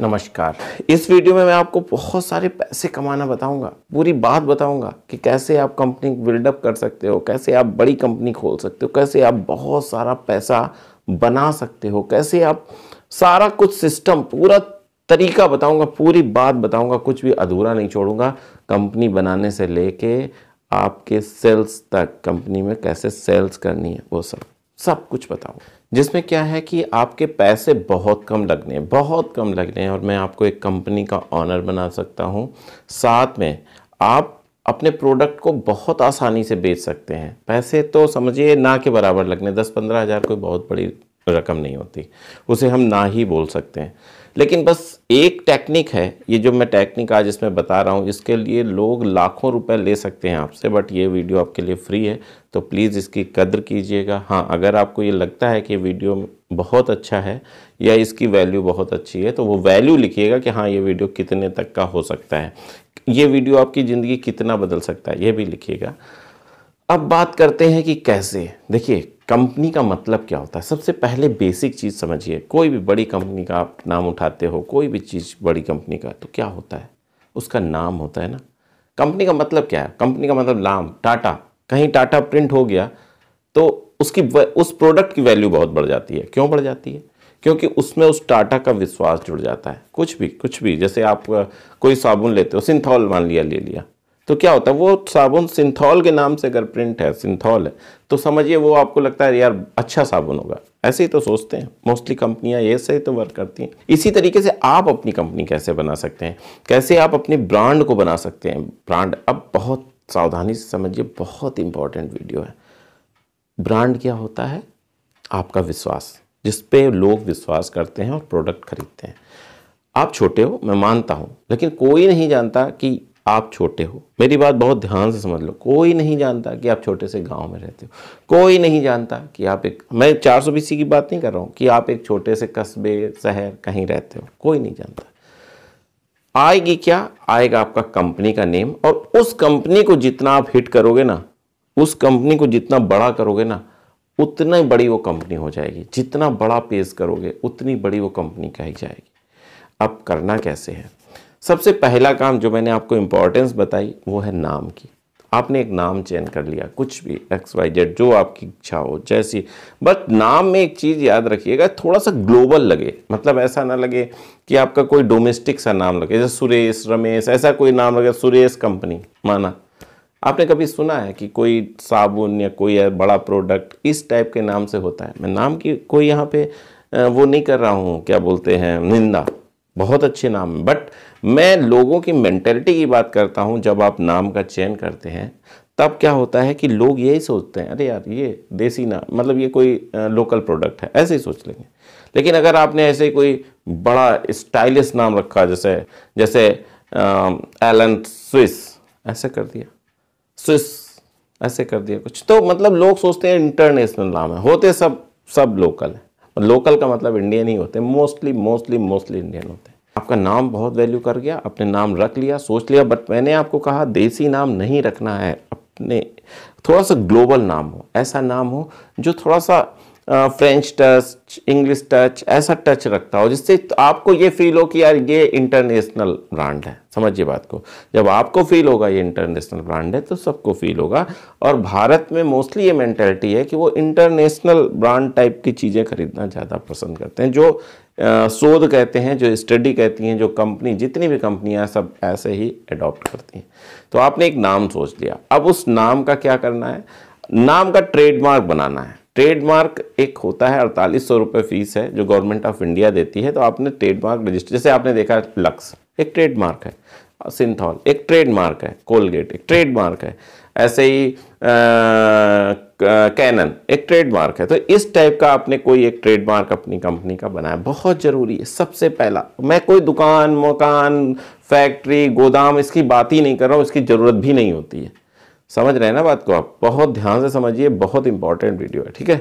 नमस्कार इस वीडियो में मैं आपको बहुत सारे पैसे कमाना बताऊंगा पूरी बात बताऊंगा कि कैसे आप कंपनी बिल्डअप कर सकते हो कैसे आप बड़ी कंपनी खोल सकते हो कैसे आप बहुत सारा पैसा बना सकते हो कैसे आप सारा कुछ सिस्टम पूरा तरीका बताऊंगा पूरी बात बताऊंगा कुछ भी अधूरा नहीं छोड़ूंगा कंपनी बनाने से लेके आपके सेल्स तक कंपनी में कैसे सेल्स करनी है वो सब सब कुछ बताऊँ जिसमें क्या है कि आपके पैसे बहुत कम लगने हैं बहुत कम लगने हैं और मैं आपको एक कंपनी का ऑनर बना सकता हूँ साथ में आप अपने प्रोडक्ट को बहुत आसानी से बेच सकते हैं पैसे तो समझिए ना के बराबर लगने दस पंद्रह हज़ार कोई बहुत बड़ी रकम नहीं होती उसे हम ना ही बोल सकते हैं लेकिन बस एक टेक्निक है ये जो मैं टेक्निक आज इसमें बता रहा हूँ इसके लिए लोग लाखों रुपए ले सकते हैं आपसे बट ये वीडियो आपके लिए फ्री है तो प्लीज़ इसकी कद्र कीजिएगा हाँ अगर आपको ये लगता है कि वीडियो बहुत अच्छा है या इसकी वैल्यू बहुत अच्छी है तो वो वैल्यू लिखिएगा कि हाँ ये वीडियो कितने तक का हो सकता है ये वीडियो आपकी ज़िंदगी कितना बदल सकता है ये भी लिखिएगा अब बात करते हैं कि कैसे देखिए कंपनी का मतलब क्या होता है सबसे पहले बेसिक चीज़ समझिए कोई भी बड़ी कंपनी का आप नाम उठाते हो कोई भी चीज़ बड़ी कंपनी का तो क्या होता है उसका नाम होता है ना कंपनी का मतलब क्या है कंपनी का मतलब नाम टाटा कहीं टाटा प्रिंट हो गया तो उसकी उस प्रोडक्ट की वैल्यू बहुत बढ़ जाती है क्यों बढ़ जाती है क्योंकि उसमें उस टाटा का विश्वास जुड़ जाता है कुछ भी कुछ भी जैसे आप कोई साबुन लेते हो सिंथॉल मान लिया ले लिया तो क्या होता है वो साबुन सिंथॉल के नाम से अगर प्रिंट है सिंथॉल है तो समझिए वो आपको लगता है यार अच्छा साबुन होगा ऐसे ही तो सोचते हैं मोस्टली कंपनियां ये ही तो वर्क करती हैं इसी तरीके से आप अपनी कंपनी कैसे बना सकते हैं कैसे आप अपने ब्रांड को बना सकते हैं ब्रांड अब बहुत सावधानी से समझिए बहुत इंपॉर्टेंट वीडियो है ब्रांड क्या होता है आपका विश्वास जिस पे लोग विश्वास करते हैं और प्रोडक्ट खरीदते हैं आप छोटे हो मैं मानता हूँ लेकिन कोई नहीं जानता कि आप छोटे हो मेरी बात बहुत ध्यान से समझ लो कोई नहीं जानता कि आप छोटे से गांव में रहते हो कोई नहीं जानता कि आप एक मैं चार सौ बीस की बात नहीं कर रहा हूँ कि आप एक छोटे से कस्बे शहर कहीं रहते हो कोई नहीं जानता आएगी क्या आएगा आपका कंपनी का नेम और उस कंपनी को जितना आप हिट करोगे ना उस कंपनी को जितना बड़ा करोगे ना उतना बड़ी वो कंपनी हो जाएगी जितना बड़ा पेश करोगे उतनी बड़ी वो कंपनी कही जाएगी अब करना कैसे है सबसे पहला काम जो मैंने आपको इम्पोर्टेंस बताई वो है नाम की आपने एक नाम चयन कर लिया कुछ भी एक्स वाई जेड जो आपकी इच्छा हो जैसी बट नाम में एक चीज़ याद रखिएगा थोड़ा सा ग्लोबल लगे मतलब ऐसा ना लगे कि आपका कोई डोमेस्टिक सा नाम लगे जैसे सुरेश रमेश ऐसा कोई नाम लगे सुरेश कंपनी माना आपने कभी सुना है कि कोई साबुन या कोई बड़ा प्रोडक्ट इस टाइप के नाम से होता है मैं नाम की कोई यहाँ पे वो नहीं कर रहा हूँ क्या बोलते हैं निंदा बहुत अच्छे नाम बट मैं लोगों की मैंटेलिटी की बात करता हूँ जब आप नाम का चयन करते हैं तब क्या होता है कि लोग यही सोचते हैं अरे यार ये देसी ना मतलब ये कोई लोकल प्रोडक्ट है ऐसे ही सोच लेंगे लेकिन अगर आपने ऐसे कोई बड़ा स्टाइलिश नाम रखा जैसे जैसे एलन स्विस ऐसे कर दिया स्विस ऐसे कर दिया कुछ तो मतलब लोग सोचते हैं इंटरनेशनल नाम है होते सब सब लोकल है लोकल का मतलब इंडियन ही होते हैं मोस्टली मोस्टली मोस्टली इंडियन होते हैं आपका नाम बहुत वैल्यू कर गया अपने नाम रख लिया सोच लिया बट मैंने आपको कहा देसी नाम नहीं रखना है अपने थोड़ा सा ग्लोबल नाम हो ऐसा नाम हो जो थोड़ा सा फ्रेंच टच इंग्लिश टच ऐसा टच रखता हो जिससे तो आपको ये फील हो कि यार ये इंटरनेशनल ब्रांड है समझिए बात को जब आपको फील होगा ये इंटरनेशनल ब्रांड है तो सबको फील होगा और भारत में मोस्टली ये मैंटेलिटी है कि वो इंटरनेशनल ब्रांड टाइप की चीज़ें खरीदना ज़्यादा पसंद करते हैं जो शोध कहते हैं जो स्टडी कहती हैं जो कंपनी जितनी भी कंपनियां सब ऐसे ही अडॉप्ट करती हैं तो आपने एक नाम सोच लिया अब उस नाम का क्या करना है नाम का ट्रेडमार्क बनाना है ट्रेडमार्क एक होता है अड़तालीस सौ रुपये फीस है जो गवर्नमेंट ऑफ इंडिया देती है तो आपने ट्रेडमार्क रजिस्टर जैसे आपने देखा लक्स एक ट्रेडमार्क है सिंथॉल एक ट्रेडमार्क है कोलगेट एक ट्रेडमार्क है ऐसे ही कैनन एक ट्रेडमार्क है तो इस टाइप का आपने कोई एक ट्रेडमार्क अपनी कंपनी का बनाया बहुत ज़रूरी है सबसे पहला मैं कोई दुकान मकान फैक्ट्री गोदाम इसकी बात ही नहीं कर रहा हूँ इसकी ज़रूरत भी नहीं होती है समझ रहे हैं ना बात को आप बहुत ध्यान से समझिए बहुत इंपॉर्टेंट वीडियो है ठीक है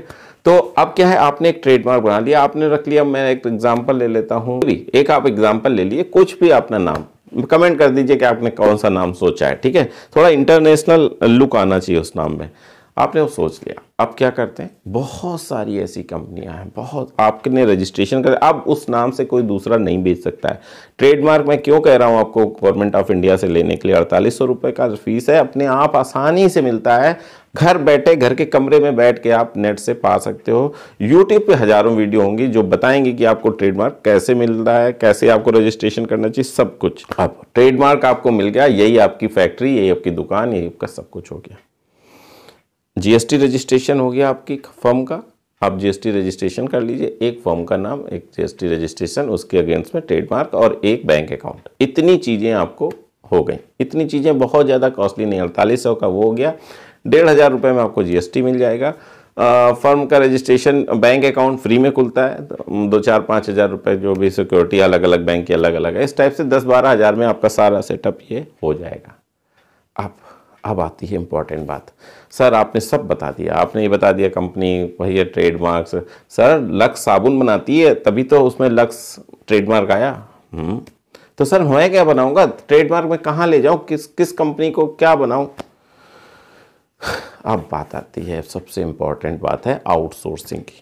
तो अब क्या है आपने एक ट्रेडमार्क बना लिया आपने रख लिया मैं एक एग्जाम्पल ले लेता हूँ एक आप एग्जाम्पल ले लिए कुछ भी अपना नाम कमेंट कर दीजिए कि आपने कौन सा नाम सोचा है ठीक है थोड़ा इंटरनेशनल लुक आना चाहिए उस नाम में आपने वो सोच लिया अब क्या करते हैं बहुत सारी ऐसी कंपनियां हैं बहुत आपने रजिस्ट्रेशन कर अब उस नाम से कोई दूसरा नहीं बेच सकता है ट्रेडमार्क मैं क्यों कह रहा हूं आपको गवर्नमेंट ऑफ इंडिया से लेने के लिए अड़तालीस सौ रुपये का फीस है अपने आप आसानी से मिलता है घर बैठे घर के कमरे में बैठ के आप नेट से पा सकते हो यूट्यूब पे हज़ारों वीडियो होंगी जो बताएंगे कि आपको ट्रेडमार्क कैसे मिल रहा है कैसे आपको रजिस्ट्रेशन करना चाहिए सब कुछ अब ट्रेडमार्क आपको मिल गया यही आपकी फैक्ट्री यही आपकी दुकान यही आपका सब कुछ हो गया जीएसटी रजिस्ट्रेशन हो गया आपकी फर्म का आप जीएसटी रजिस्ट्रेशन कर लीजिए एक फॉर्म का नाम एक जीएसटी रजिस्ट्रेशन उसके अगेंस्ट में ट्रेडमार्क और एक बैंक अकाउंट इतनी चीज़ें आपको हो गई इतनी चीज़ें बहुत ज़्यादा कॉस्टली नहीं अड़तालीस सौ का वो हो गया डेढ़ हज़ार रुपये में आपको जीएसटी मिल जाएगा फर्म का रजिस्ट्रेशन बैंक अकाउंट फ्री में खुलता है तो दो चार पाँच हज़ार रुपये जो भी सिक्योरिटी अलग अलग बैंक की अलग अलग है इस टाइप से दस बारह हज़ार में आपका सारा सेटअप ये हो जाएगा आप अब आती है इम्पॉर्टेंट बात सर आपने सब बता दिया आपने ये बता दिया कंपनी वही है ट्रेडमार्क्स सर लक्स साबुन बनाती है तभी तो उसमें लक्स ट्रेडमार्क आया हम्म। तो सर मैं क्या बनाऊंगा ट्रेडमार्क में कहाँ ले जाऊँ किस किस कंपनी को क्या बनाऊँ अब बात आती है सबसे इम्पॉर्टेंट बात है आउटसोर्सिंग की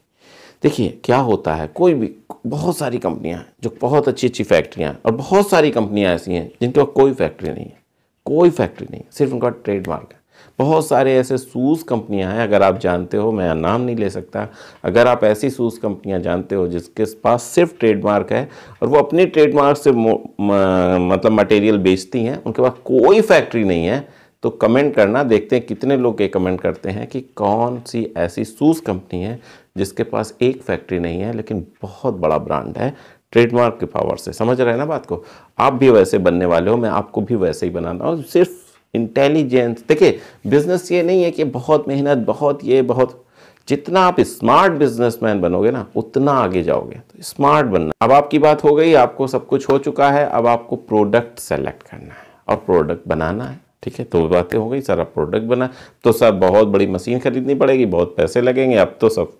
देखिए क्या होता है कोई भी बहुत सारी कंपनियां हैं जो बहुत अच्छी अच्छी फैक्ट्रियां हैं और बहुत सारी कंपनियां ऐसी हैं जिनके पास कोई फैक्ट्री नहीं है कोई फैक्ट्री नहीं सिर्फ उनका ट्रेडमार्क है बहुत सारे ऐसे सूज कंपनियां हैं अगर आप जानते हो मैं नाम नहीं ले सकता अगर आप ऐसी सूज कंपनियां जानते हो जिसके पास सिर्फ ट्रेडमार्क है और वो अपने ट्रेडमार्क से मतलब मटेरियल बेचती हैं उनके पास कोई फैक्ट्री नहीं है तो कमेंट करना देखते हैं कितने लोग ये कमेंट करते हैं कि कौन सी ऐसी सूज कंपनी है जिसके पास एक फैक्ट्री नहीं है लेकिन बहुत बड़ा ब्रांड है ट्रेडमार्क के पावर से समझ रहे हैं ना बात को आप भी वैसे बनने वाले हो मैं आपको भी वैसे ही बनाना हूँ सिर्फ इंटेलिजेंस देखिए बिजनेस ये नहीं है कि बहुत मेहनत बहुत ये बहुत जितना आप स्मार्ट बिजनेसमैन बनोगे ना उतना आगे जाओगे तो स्मार्ट बनना अब आपकी बात हो गई आपको सब कुछ हो चुका है अब आपको प्रोडक्ट सेलेक्ट करना है और प्रोडक्ट बनाना है ठीक है तो बातें हो गई सारा प्रोडक्ट बना तो सर बहुत बड़ी मशीन खरीदनी पड़ेगी बहुत पैसे लगेंगे अब तो सब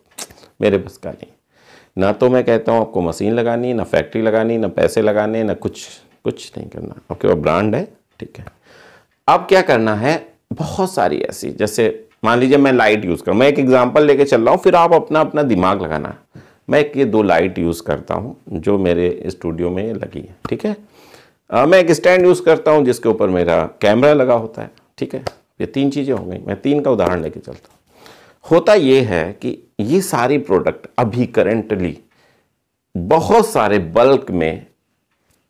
मेरे बस का नहीं ना तो मैं कहता हूँ आपको मशीन लगानी ना फैक्ट्री लगानी ना पैसे लगाने ना कुछ कुछ नहीं करना ओके वो ब्रांड है ठीक है अब क्या करना है बहुत सारी ऐसी जैसे मान लीजिए मैं लाइट यूज़ करूँ मैं एक एग्जाम्पल लेके चल रहा हूँ फिर आप अपना अपना दिमाग लगाना मैं एक ये दो लाइट यूज़ करता हूँ जो मेरे स्टूडियो में लगी है ठीक है आ, मैं एक स्टैंड यूज़ करता हूँ जिसके ऊपर मेरा कैमरा लगा होता है ठीक है ये तीन चीज़ें हो गई मैं तीन का उदाहरण लेके चलता हूँ होता ये है कि ये सारी प्रोडक्ट अभी करेंटली बहुत सारे बल्क में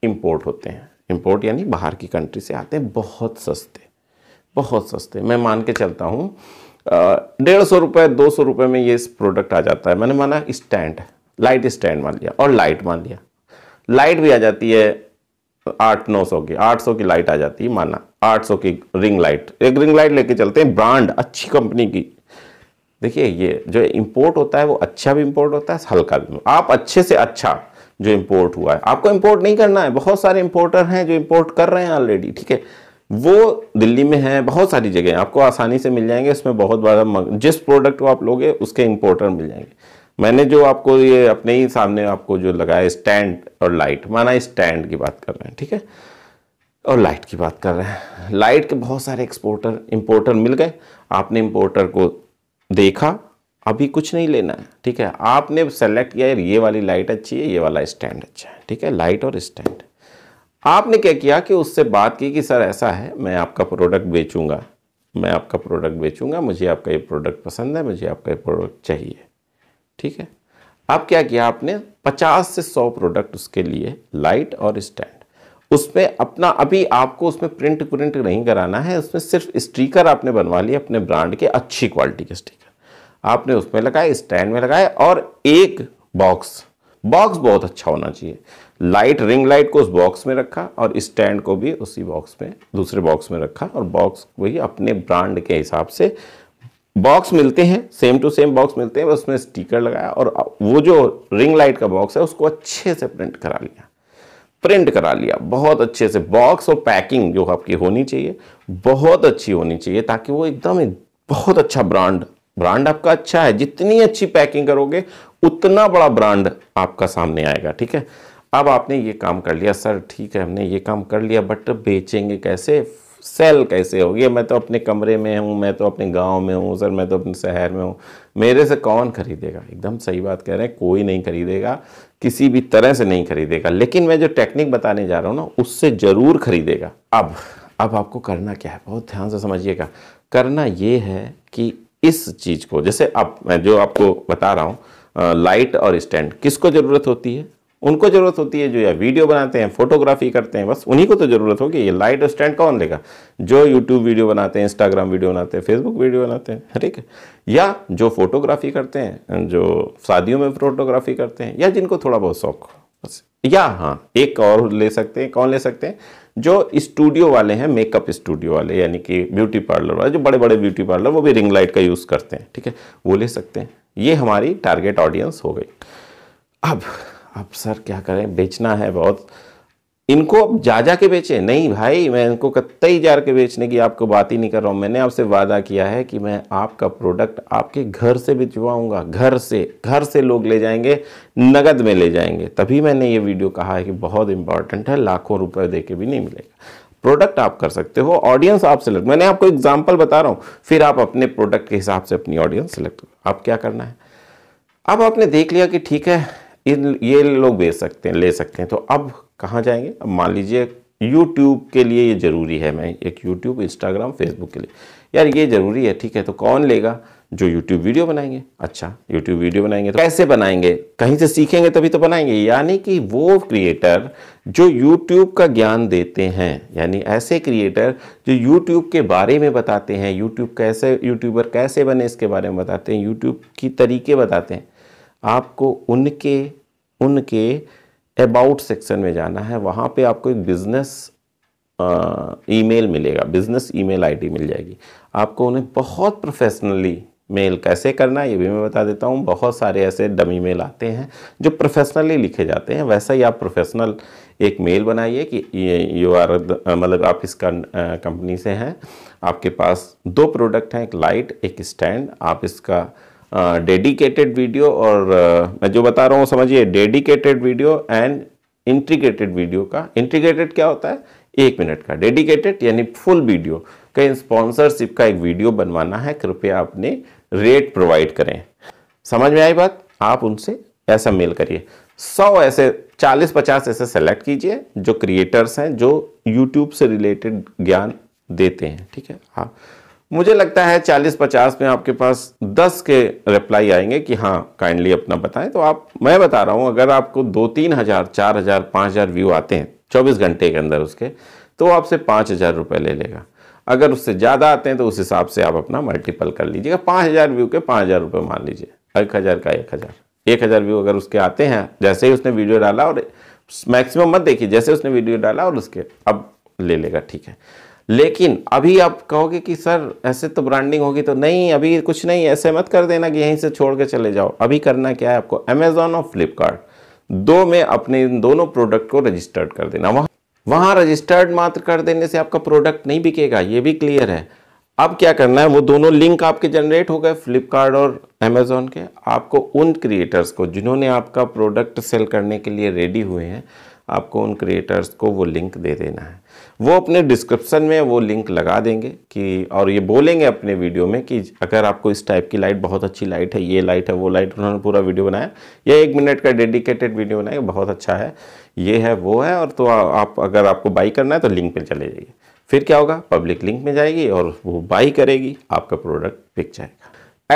इंपोर्ट होते हैं इंपोर्ट यानी बाहर की कंट्री से आते हैं बहुत सस्ते बहुत सस्ते मैं मान के चलता हूँ डेढ़ सौ रुपये दो सौ रुपये में ये प्रोडक्ट आ जाता है मैंने माना स्टैंड लाइट स्टैंड मान लिया और लाइट मान लिया लाइट भी आ जाती है आठ नौ सौ की आठ सौ की लाइट आ जाती है माना आठ सौ की रिंग लाइट एक रिंग लाइट लेके चलते हैं ब्रांड अच्छी कंपनी की देखिए ये जो इम्पोर्ट होता है वो अच्छा भी इम्पोर्ट होता है हल्का भी आप अच्छे से अच्छा जो इम्पोर्ट हुआ है आपको इम्पोर्ट नहीं करना है बहुत सारे इम्पोर्टर हैं जो इम्पोर्ट कर रहे हैं ऑलरेडी ठीक है वो दिल्ली में हैं बहुत सारी जगह आपको आसानी से मिल जाएंगे उसमें बहुत बड़ा जिस प्रोडक्ट को आप लोगे उसके इम्पोर्टर मिल जाएंगे मैंने जो आपको ये अपने ही सामने आपको जो लगाया स्टैंड और लाइट माना स्टैंड की बात कर रहे हैं ठीक है और लाइट की बात कर रहे हैं लाइट के बहुत सारे एक्सपोर्टर इम्पोर्टर मिल गए आपने इम्पोर्टर को देखा अभी कुछ नहीं लेना है ठीक है आपने सेलेक्ट किया ये वाली लाइट अच्छी है ये वाला स्टैंड अच्छा है ठीक है लाइट और स्टैंड आपने क्या किया कि उससे बात की कि सर ऐसा है मैं आपका प्रोडक्ट बेचूंगा मैं आपका प्रोडक्ट बेचूंगा मुझे आपका ये प्रोडक्ट पसंद है मुझे आपका ये प्रोडक्ट चाहिए ठीक है अब क्या किया आपने 50 से 100 प्रोडक्ट उसके लिए लाइट और स्टैंड उसमें अपना अभी आपको उसमें प्रिंट प्रिंट नहीं कराना है उसमें सिर्फ स्टीकर आपने बनवा लिया अपने ब्रांड के अच्छी क्वालिटी के स्टीकर आपने उसमें लगाया स्टैंड में लगाए और एक बॉक्स बॉक्स बहुत अच्छा होना चाहिए लाइट रिंग लाइट को उस बॉक्स में रखा और स्टैंड को भी उसी बॉक्स में दूसरे बॉक्स में रखा और बॉक्स वही अपने ब्रांड के हिसाब से बॉक्स मिलते हैं सेम टू सेम बॉक्स मिलते हैं उसमें स्टिकर लगाया और वो जो रिंग लाइट का बॉक्स है उसको अच्छे से प्रिंट करा लिया प्रिंट करा लिया बहुत अच्छे से बॉक्स और पैकिंग जो आपकी होनी चाहिए बहुत अच्छी होनी चाहिए ताकि वो एकदम बहुत अच्छा ब्रांड ब्रांड आपका अच्छा है जितनी अच्छी पैकिंग करोगे उतना बड़ा ब्रांड आपका सामने आएगा ठीक है अब आपने ये काम कर लिया सर ठीक है हमने ये काम कर लिया बट बेचेंगे कैसे सेल कैसे होगी मैं तो अपने कमरे में हूँ मैं तो अपने गांव में हूँ सर मैं तो अपने शहर में हूँ मेरे से कौन खरीदेगा एकदम सही बात कह रहे हैं कोई नहीं खरीदेगा किसी भी तरह से नहीं खरीदेगा लेकिन मैं जो टेक्निक बताने जा रहा हूँ ना उससे ज़रूर खरीदेगा अब अब आपको करना क्या है बहुत ध्यान से समझिएगा करना ये है कि इस चीज़ को जैसे आप मैं जो आपको बता रहा हूँ लाइट और स्टैंड किसको ज़रूरत होती है उनको ज़रूरत होती है जो या वीडियो बनाते हैं फोटोग्राफी करते हैं बस उन्हीं को तो ज़रूरत होगी ये लाइट और स्टैंड कौन लेगा जो यूट्यूब वीडियो बनाते हैं इंस्टाग्राम वीडियो बनाते हैं फेसबुक वीडियो बनाते हैं ठीक है या जो फोटोग्राफी करते हैं जो शादियों में फोटोग्राफी करते हैं या जिनको थोड़ा बहुत शौक हो बस या हाँ एक और ले सकते हैं कौन ले सकते हैं जो स्टूडियो वाले हैं मेकअप स्टूडियो वाले यानी कि ब्यूटी पार्लर वाले जो बड़े बड़े ब्यूटी पार्लर वो भी रिंग लाइट का यूज़ करते हैं ठीक है वो ले सकते हैं ये हमारी टारगेट ऑडियंस हो गई अब अब सर क्या करें बेचना है बहुत इनको अब जा जा के बेचें नहीं भाई मैं इनको कतई जार के बेचने की आपको बात ही नहीं कर रहा हूँ मैंने आपसे वादा किया है कि मैं आपका प्रोडक्ट आपके घर से भिजवाऊँगा घर से घर से लोग ले जाएंगे नगद में ले जाएंगे तभी मैंने ये वीडियो कहा है कि बहुत इंपॉर्टेंट है लाखों रुपए दे के भी नहीं मिलेगा प्रोडक्ट आप कर सकते हो ऑडियंस आप सेलेक्ट मैंने आपको एग्जाम्पल बता रहा हूँ फिर आप अपने प्रोडक्ट के हिसाब से अपनी ऑडियंस सेलेक्ट करो आप क्या करना है अब आपने देख लिया कि ठीक है इन ये लोग बेच सकते हैं ले सकते हैं तो अब कहाँ जाएंगे अब मान लीजिए यूट्यूब के लिए ये ज़रूरी है मैं एक यूट्यूब इंस्टाग्राम फेसबुक के लिए यार ये ज़रूरी है ठीक है तो कौन लेगा जो यूट्यूब वीडियो बनाएंगे अच्छा यूट्यूब वीडियो बनाएंगे तो कैसे बनाएंगे कहीं से सीखेंगे तभी तो बनाएंगे यानी कि वो क्रिएटर जो यूट्यूब का ज्ञान देते हैं यानी ऐसे क्रिएटर जो यूट्यूब के बारे में बताते हैं यूट्यूब कैसे यूट्यूबर कैसे बने इसके बारे में बताते हैं यूट्यूब की तरीके बताते हैं आपको उनके उनके अबाउट सेक्शन में जाना है वहाँ पे आपको एक बिज़नेस ईमेल मिलेगा बिज़नेस ईमेल आईडी मिल जाएगी आपको उन्हें बहुत प्रोफेशनली मेल कैसे करना है ये भी मैं बता देता हूँ बहुत सारे ऐसे डमी मेल आते हैं जो प्रोफेशनली लिखे जाते हैं वैसा ही आप प्रोफेशनल एक मेल बनाइए कि यू आर मतलब आप इस कंपनी से हैं आपके पास दो प्रोडक्ट हैं एक लाइट एक स्टैंड आप इसका डेडिकेटेड वीडियो और मैं जो बता रहा हूँ समझिए dedicated video and integrated video का इंटीग्रेटेड क्या होता है एक मिनट का डेडिकेटेड यानी फुल वीडियो कहीं स्पॉन्सरशिप का एक वीडियो बनवाना है कृपया अपने रेट प्रोवाइड करें समझ में आई बात आप उनसे ऐसा मेल करिए सौ ऐसे चालीस पचास ऐसे सेलेक्ट कीजिए जो क्रिएटर्स हैं जो यूट्यूब से रिलेटेड ज्ञान देते हैं ठीक है हाँ मुझे लगता है 40-50 में आपके पास 10 के रिप्लाई आएंगे कि हाँ काइंडली अपना बताएं तो आप मैं बता रहा हूँ अगर आपको दो तीन हज़ार चार हज़ार पाँच हज़ार व्यू आते हैं चौबीस घंटे के अंदर उसके तो आपसे पाँच हज़ार रुपये ले लेगा अगर उससे ज़्यादा आते हैं तो उस हिसाब से आप अपना मल्टीपल कर लीजिएगा पाँच हज़ार व्यू के पाँच हज़ार रुपये मान लीजिए एक हज़ार का एक हज़ार एक हज़ार व्यू अगर उसके आते हैं जैसे ही उसने वीडियो डाला और मैक्सिमम मत देखिए जैसे उसने वीडियो डाला और उसके अब ले लेगा ठीक है लेकिन अभी आप कहोगे कि सर ऐसे तो ब्रांडिंग होगी तो नहीं अभी कुछ नहीं ऐसे मत कर देना कि यहीं से छोड़ के चले जाओ अभी करना क्या है आपको अमेजोन और फ्लिपकार्ट दो में अपने इन दोनों प्रोडक्ट को रजिस्टर्ड कर देना वहाँ वहाँ रजिस्टर्ड मात्र कर देने से आपका प्रोडक्ट नहीं बिकेगा ये भी क्लियर है अब क्या करना है वो दोनों लिंक आपके जनरेट हो गए फ्लिपकार्ट और अमेजोन के आपको उन क्रिएटर्स को जिन्होंने आपका प्रोडक्ट सेल करने के लिए रेडी हुए हैं आपको उन क्रिएटर्स को वो लिंक दे देना है वो अपने डिस्क्रिप्सन में वो लिंक लगा देंगे कि और ये बोलेंगे अपने वीडियो में कि अगर आपको इस टाइप की लाइट बहुत अच्छी लाइट है ये लाइट है वो लाइट उन्होंने पूरा वीडियो बनाया या एक मिनट का डेडिकेटेड वीडियो बनाया बहुत अच्छा है ये है वो है और तो आप अगर आपको बाई करना है तो लिंक पर चले जाइए फिर क्या होगा पब्लिक लिंक में जाएगी और वो बाई करेगी आपका प्रोडक्ट बिक जाएगा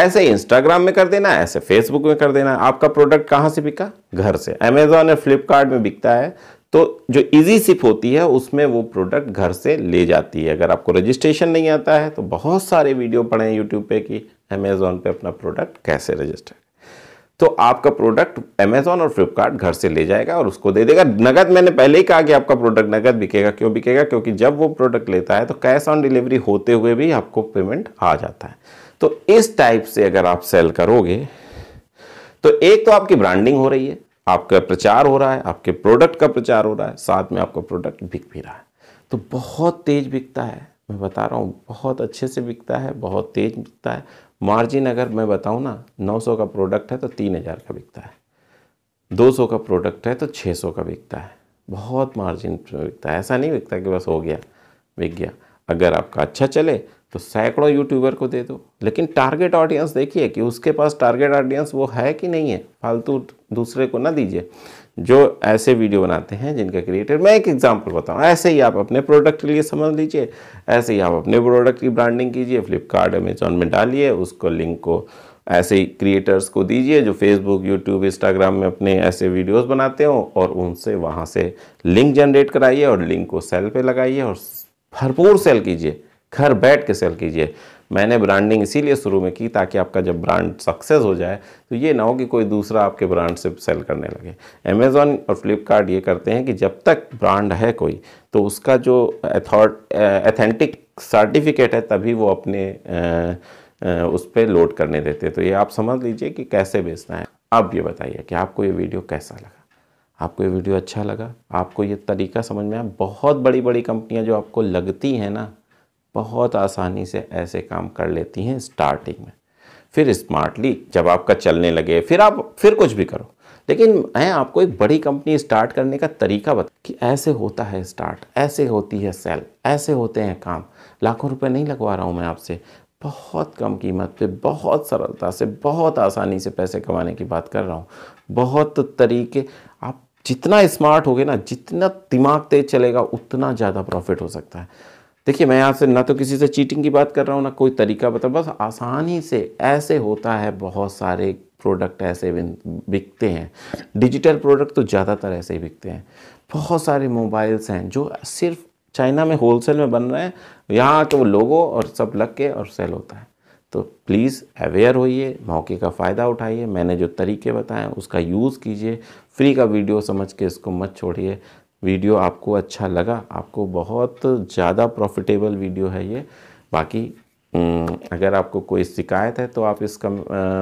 ऐसे इंस्टाग्राम में कर देना ऐसे फेसबुक में कर देना आपका प्रोडक्ट कहाँ से बिका घर से अमेजोन या फ्लिपकार्ट में बिकता है तो जो इजी सिप होती है उसमें वो प्रोडक्ट घर से ले जाती है अगर आपको रजिस्ट्रेशन नहीं आता है तो बहुत सारे वीडियो पड़े हैं यूट्यूब पे कि अमेज़ोन पे अपना प्रोडक्ट कैसे रजिस्टर तो आपका प्रोडक्ट अमेजोन और फ्लिपकार्ट घर से ले जाएगा और उसको दे देगा नगद मैंने पहले ही कहा कि आपका प्रोडक्ट नगद बिकेगा क्यों बिकेगा क्योंकि जब वो प्रोडक्ट लेता है तो कैश ऑन डिलीवरी होते हुए भी आपको पेमेंट आ जाता है तो इस टाइप से अगर आप सेल करोगे तो एक तो आपकी ब्रांडिंग हो रही है आपका प्रचार हो रहा है आपके प्रोडक्ट का प्रचार हो रहा है साथ में आपका प्रोडक्ट बिक भी रहा है तो बहुत तेज़ बिकता है मैं बता रहा हूँ बहुत अच्छे से बिकता है बहुत तेज़ बिकता है मार्जिन अगर मैं बताऊँ ना 900 का प्रोडक्ट है तो 3000 का बिकता है 200 का प्रोडक्ट है तो 600 का बिकता है बहुत मार्जिन बिकता है ऐसा नहीं बिकता कि बस हो गया बिक गया अगर आपका अच्छा चले तो सैकड़ों यूट्यूबर को दे दो लेकिन टारगेट ऑडियंस देखिए कि उसके पास टारगेट ऑडियंस वो है कि नहीं है फालतू दूसरे को ना दीजिए जो ऐसे वीडियो बनाते हैं जिनका क्रिएटर मैं एक एग्जांपल बताऊं ऐसे ही आप अपने प्रोडक्ट के लिए समझ लीजिए ऐसे ही आप अपने प्रोडक्ट की ब्रांडिंग कीजिए फ्लिपकार्ट अमेजोन में डालिए उसको लिंक को ऐसे ही क्रिएटर्स को दीजिए जो फेसबुक यूट्यूब इंस्टाग्राम में अपने ऐसे वीडियोस बनाते हों और उनसे वहाँ से लिंक जनरेट कराइए और लिंक को सेल पे लगाइए और भरपूर सेल कीजिए घर बैठ के सेल कीजिए मैंने ब्रांडिंग इसीलिए शुरू में की ताकि आपका जब ब्रांड सक्सेस हो जाए तो ये ना हो कि कोई दूसरा आपके ब्रांड से सेल करने लगे अमेज़ॉन और फ्लिपकार्ट ये करते हैं कि जब तक ब्रांड है कोई तो उसका जो एथेंटिक सर्टिफिकेट है तभी वो अपने उस पर लोड करने देते तो ये आप समझ लीजिए कि कैसे बेचना है अब ये बताइए कि आपको ये वीडियो कैसा लगा आपको ये वीडियो अच्छा लगा आपको ये तरीका समझ में आया बहुत बड़ी बड़ी कंपनियां जो आपको लगती हैं ना बहुत आसानी से ऐसे काम कर लेती हैं स्टार्टिंग में फिर स्मार्टली जब आपका चलने लगे फिर आप फिर कुछ भी करो लेकिन मैं आपको एक बड़ी कंपनी स्टार्ट करने का तरीका बता कि ऐसे होता है स्टार्ट ऐसे होती है सेल ऐसे होते हैं काम लाखों रुपए नहीं लगवा रहा हूँ मैं आपसे बहुत कम कीमत पे बहुत सरलता से बहुत आसानी से पैसे कमाने की बात कर रहा हूँ बहुत तरीके आप जितना स्मार्ट होगे ना जितना दिमाग तेज चलेगा उतना ज़्यादा प्रॉफिट हो सकता है देखिए मैं आपसे ना तो किसी से चीटिंग की बात कर रहा हूँ ना कोई तरीका बता बस आसानी से ऐसे होता है बहुत सारे प्रोडक्ट ऐसे बिकते हैं डिजिटल प्रोडक्ट तो ज़्यादातर ऐसे ही बिकते हैं बहुत सारे मोबाइल्स हैं जो सिर्फ चाइना में होलसेल में बन रहे हैं यहाँ तो लोगों और सब लग के और सेल होता है तो प्लीज़ अवेयर होइए मौके का फ़ायदा उठाइए मैंने जो तरीके बताए उसका यूज़ कीजिए फ्री का वीडियो समझ के इसको मत छोड़िए वीडियो आपको अच्छा लगा आपको बहुत ज़्यादा प्रॉफिटेबल वीडियो है ये बाकी अगर आपको कोई शिकायत है तो आप इस कम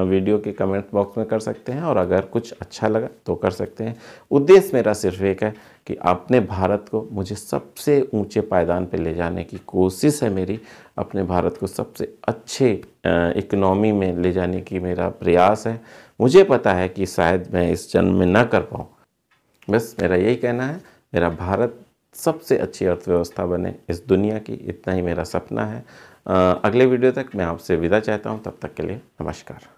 वीडियो के कमेंट बॉक्स में कर सकते हैं और अगर कुछ अच्छा लगा तो कर सकते हैं उद्देश्य मेरा सिर्फ एक है कि अपने भारत को मुझे सबसे ऊंचे पायदान पर ले जाने की कोशिश है मेरी अपने भारत को सबसे अच्छे इकनॉमी में ले जाने की मेरा प्रयास है मुझे पता है कि शायद मैं इस जन्म में ना कर पाऊँ बस मेरा यही कहना है मेरा भारत सबसे अच्छी अर्थव्यवस्था बने इस दुनिया की इतना ही मेरा सपना है अगले वीडियो तक मैं आपसे विदा चाहता हूँ तब तक के लिए नमस्कार